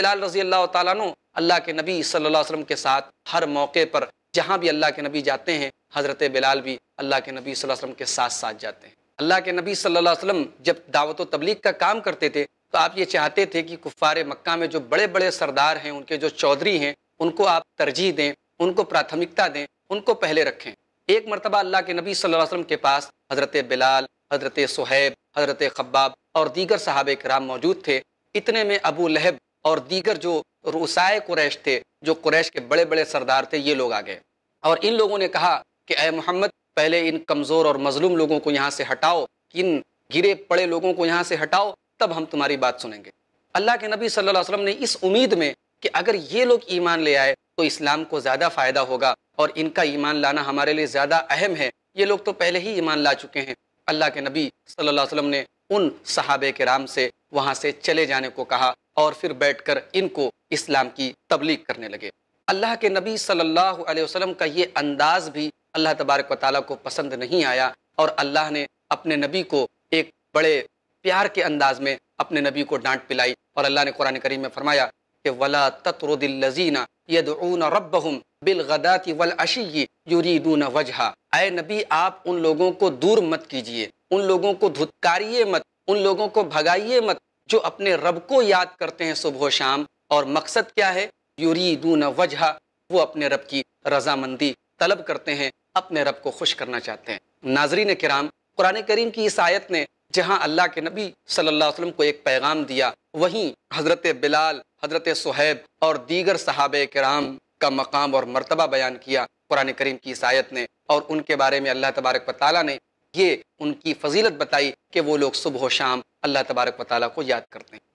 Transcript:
बिलाल रजी अल्लाह तु अल्लाह के नबी सल्लल्लाहु अलैहि वसल्लम के साथ हर मौके पर जहाँ भी अल्लाह के नबी जाते हैं हज़रत बिलाल भी अल्लाह के नबी सल्लल्लाहु अलैहि वसल्लम के साथ साथ जाते हैं अल्लाह के नबी सल्लल्लाहु अलैहि वसल्लम जब दावत तबलीग का काम करते थे तो आप ये चाहते थे कि कुफ़ार मक्का में जो बड़े बड़े सरदार हैं उनके जो चौधरी हैं उनको आप तरजीह दें उनको प्राथमिकता दें उनको पहले रखें एक मरतबा अल्लाह के नबी सल अलैहि के पास हज़रत बिलाल हज़रत सहैब हज़रत खब्बाब और दीगर साहब कराम मौजूद थे इतने में अबू लहब और दीगर जो रूसाए कुरैश थे जो कुरैश के बड़े बड़े सरदार थे ये लोग आ गए और इन लोगों ने कहा कि अय मोहम्मद पहले इन कमज़ोर और मज़लूम लोगों को यहाँ से हटाओ इन गिरे पड़े लोगों को यहाँ से हटाओ तब हम तुम्हारी बात सुनेंगे अल्लाह के नबी सल्लल्लाहु अलैहि वसल्लम ने इस उम्मीद में कि अगर ये लोग ईमान ले आए तो इस्लाम को ज़्यादा फ़ायदा होगा और इनका ईमान लाना हमारे लिए ज़्यादा अहम है ये लोग तो पहले ही ईमान ला चुके हैं अल्लाह के नबी सल्लल्लाहु अलैहि वसल्लम ने उन के राम से वहाँ से चले जाने को कहा और फिर बैठकर इनको इस्लाम की तबलीग करने लगे अल्लाह के नबी सल्लल्लाहु अलैहि वसल्लम का ये अंदाज़ भी अल्लाह तबारक व को पसंद नहीं आया और अल्लाह ने अपने नबी को एक बड़े प्यार के अंदाज में अपने नबी को डांट पिलाई और अल्लाह ने कुरान करीम में फरमाया कि वला तत्रुदिल्लजीना यदून रबहम बिलगदाती वल अशी यूरीदून वजहा आए नबी आप उन लोगों को दूर मत कीजिए उन लोगों को धुतकारिए मत उन लोगों को भगाइए मत जो अपने रब को याद करते हैं सुबह शाम और मकसद क्या है दून वजह वो अपने रब की रजामंदी तलब करते हैं अपने रब को खुश करना चाहते हैं नाजरीन कराम कुरान करीम की इस आयत ने जहाँ अल्लाह के नबी सल्लल्लाहु अलैहि वसल्लम को एक पैगाम दिया वहीं हज़रत बिलाल हज़रत सुहैब और दीगर सहाब कराम का मकाम और मरतबा बयान किया कुरान करीम की इस आयत ने और उनके बारे में अल्लाह तबारक वाली ने ये उनकी फजीलत बताई कि वो लोग सुबह शाम अल्लाह तबारक वाली को याद करते हैं